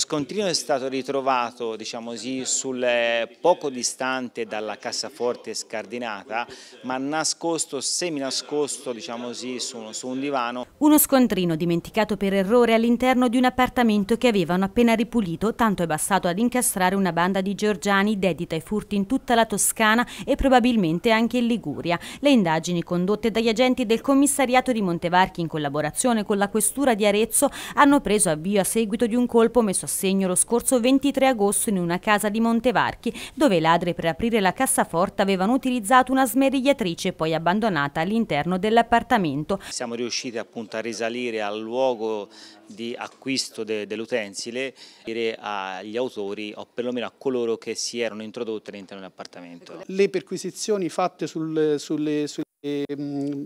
scontrino è stato ritrovato diciamo così, sul eh, poco distante dalla cassaforte scardinata, ma nascosto, semi seminascosto diciamo così, su, su un divano. Uno scontrino dimenticato per errore all'interno di un appartamento che avevano appena ripulito, tanto è bastato ad incastrare una banda di georgiani dedita ai furti in tutta la Toscana e probabilmente anche in Liguria. Le indagini condotte dagli agenti del commissariato di Montevarchi in collaborazione con la questura di Arezzo hanno preso avvio a seguito di un colpo messo a assegno lo scorso 23 agosto in una casa di Montevarchi, dove i ladri per aprire la cassaforte avevano utilizzato una smerigliatrice poi abbandonata all'interno dell'appartamento. Siamo riusciti appunto a risalire al luogo di acquisto de dell'utensile agli autori o perlomeno a coloro che si erano introdotti all'interno dell'appartamento. Le perquisizioni fatte sul, sulle, sulle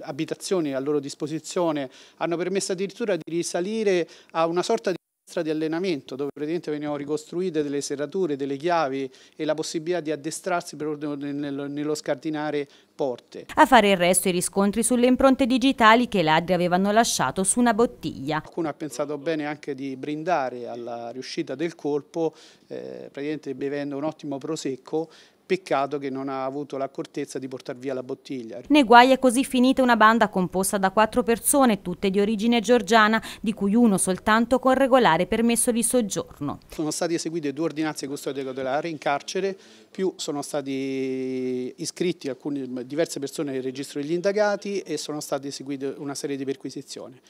abitazioni a loro disposizione hanno permesso addirittura di risalire a una sorta di di allenamento dove praticamente venivano ricostruite delle serrature, delle chiavi e la possibilità di addestrarsi per, nello, nello scardinare porte. A fare il resto i riscontri sulle impronte digitali che i ladri avevano lasciato su una bottiglia. Qualcuno ha pensato bene anche di brindare alla riuscita del colpo, eh, praticamente bevendo un ottimo prosecco Peccato che non ha avuto l'accortezza di portare via la bottiglia. Nei guai è così finita una banda composta da quattro persone, tutte di origine georgiana, di cui uno soltanto con regolare permesso di soggiorno. Sono state eseguite due ordinanze custodia cautelare in carcere, più sono stati iscritti alcune, diverse persone nel registro degli indagati e sono state eseguite una serie di perquisizioni.